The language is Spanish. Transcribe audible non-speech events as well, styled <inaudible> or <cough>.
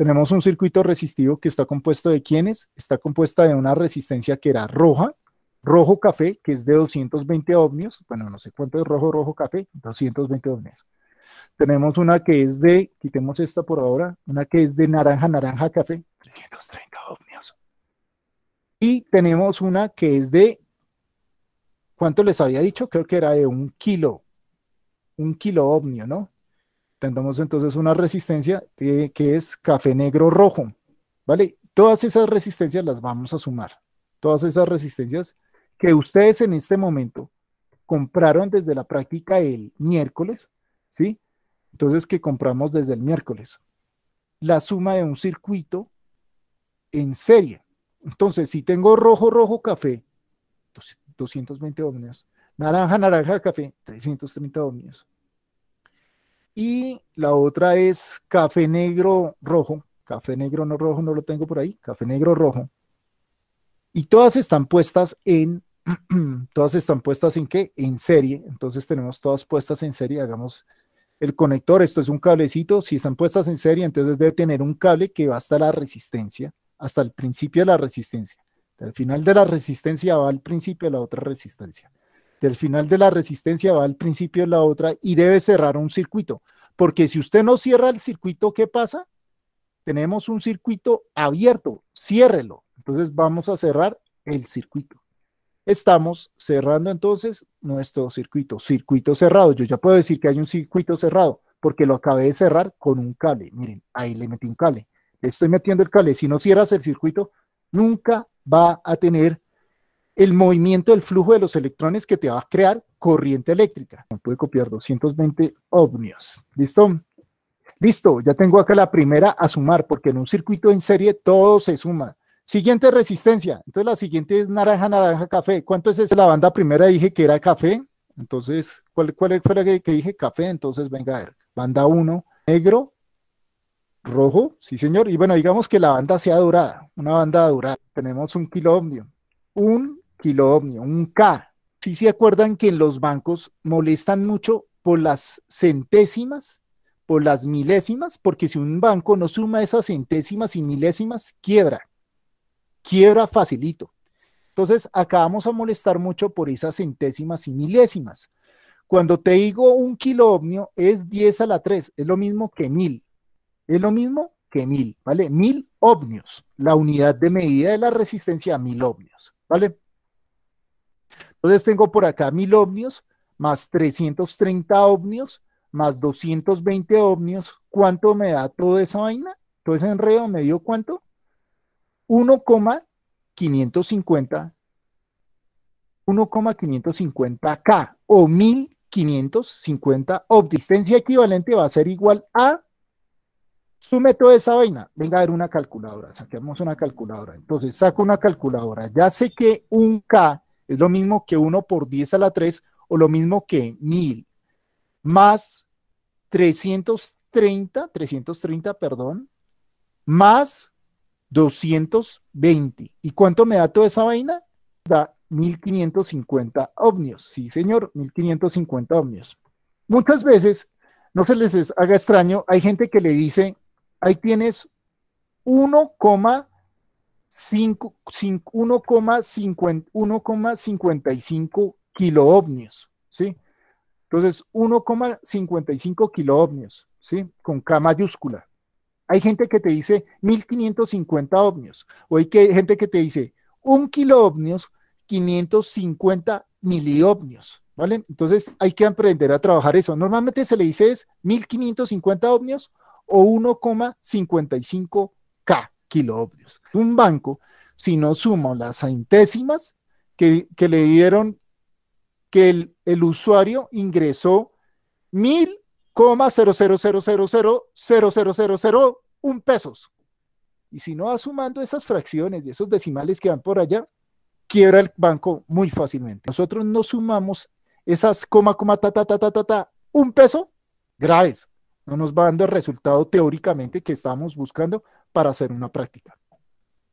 Tenemos un circuito resistivo que está compuesto de quiénes? Está compuesta de una resistencia que era roja, rojo café, que es de 220 ohmios, bueno, no sé cuánto es rojo, rojo café, 220 ohmios. Tenemos una que es de, quitemos esta por ahora, una que es de naranja, naranja café, 330 ohmios. Y tenemos una que es de, ¿cuánto les había dicho? Creo que era de un kilo, un kilo ohmio, ¿no? Tendremos entonces una resistencia que es café negro rojo, ¿vale? Todas esas resistencias las vamos a sumar. Todas esas resistencias que ustedes en este momento compraron desde la práctica el miércoles, ¿sí? Entonces, que compramos desde el miércoles. La suma de un circuito en serie. Entonces, si tengo rojo, rojo, café, 220 ohmios. Naranja, naranja, café, 330 ohmios. Y la otra es café negro rojo. Café negro no rojo, no lo tengo por ahí. Café negro rojo. Y todas están puestas en, <clears throat> todas están puestas en qué? En serie. Entonces tenemos todas puestas en serie. Hagamos el conector. Esto es un cablecito. Si están puestas en serie, entonces debe tener un cable que va hasta la resistencia, hasta el principio de la resistencia. Al final de la resistencia va al principio de la otra resistencia del final de la resistencia va al principio de la otra y debe cerrar un circuito, porque si usted no cierra el circuito, ¿qué pasa? Tenemos un circuito abierto, ciérrelo. Entonces vamos a cerrar el circuito. Estamos cerrando entonces nuestro circuito, circuito cerrado. Yo ya puedo decir que hay un circuito cerrado porque lo acabé de cerrar con un cable. Miren, ahí le metí un cable. Le estoy metiendo el cable. Si no cierras el circuito, nunca va a tener el movimiento del flujo de los electrones que te va a crear corriente eléctrica. Puedo puede copiar 220 ohmios. ¿Listo? Listo, ya tengo acá la primera a sumar, porque en un circuito en serie todo se suma. Siguiente resistencia. Entonces la siguiente es naranja, naranja, café. ¿Cuánto es esa? La banda primera dije que era café. Entonces, ¿cuál, cuál fue la que, dije? Café. Entonces, venga, a ver. Banda 1, negro, rojo. Sí, señor. Y bueno, digamos que la banda sea dorada. Una banda dorada. Tenemos un kilo ohmio. Un kiloohmio, un K. Si se acuerdan que en los bancos molestan mucho por las centésimas, por las milésimas, porque si un banco no suma esas centésimas y milésimas, quiebra. Quiebra facilito. Entonces, acabamos a molestar mucho por esas centésimas y milésimas. Cuando te digo un kiloohmio es 10 a la 3, es lo mismo que mil. Es lo mismo que mil, ¿vale? Mil ohmios, la unidad de medida de la resistencia a mil ohmios, ¿vale? Entonces tengo por acá 1000 ovnios, más 330 ovnios, más 220 ovnios. ¿Cuánto me da toda esa vaina? Todo ese enredo me dio cuánto? 1,550 1,550K o 1550 ohm. Distancia equivalente va a ser igual a sume toda esa vaina. Venga a ver una calculadora, saquemos una calculadora. Entonces saco una calculadora. Ya sé que un K es lo mismo que 1 por 10 a la 3 o lo mismo que 1000 más 330, 330, perdón, más 220. ¿Y cuánto me da toda esa vaina? Da 1550 ovnios. Sí, señor, 1550 ovnios. Muchas veces, no se les haga extraño, hay gente que le dice, ahí tienes 1, 1,55 kiloohmios, ¿sí? Entonces, 1,55 kiloohmios, ¿sí? Con K mayúscula. Hay gente que te dice 1550 ohmios, o hay gente que te dice 1 kiloohmios, 550 miliovnios ¿vale? Entonces, hay que aprender a trabajar eso. Normalmente se le dice es 1550 ohmios o 1,55 K, obvios Un banco, si no suma las centésimas que, le dieron que el, usuario ingresó mil coma un pesos. Y si no va sumando esas fracciones y esos decimales que van por allá, quiebra el banco muy fácilmente. Nosotros no sumamos esas coma coma ta ta ta ta ta, ta un peso graves. No nos va dando el resultado teóricamente que estamos buscando para hacer una práctica.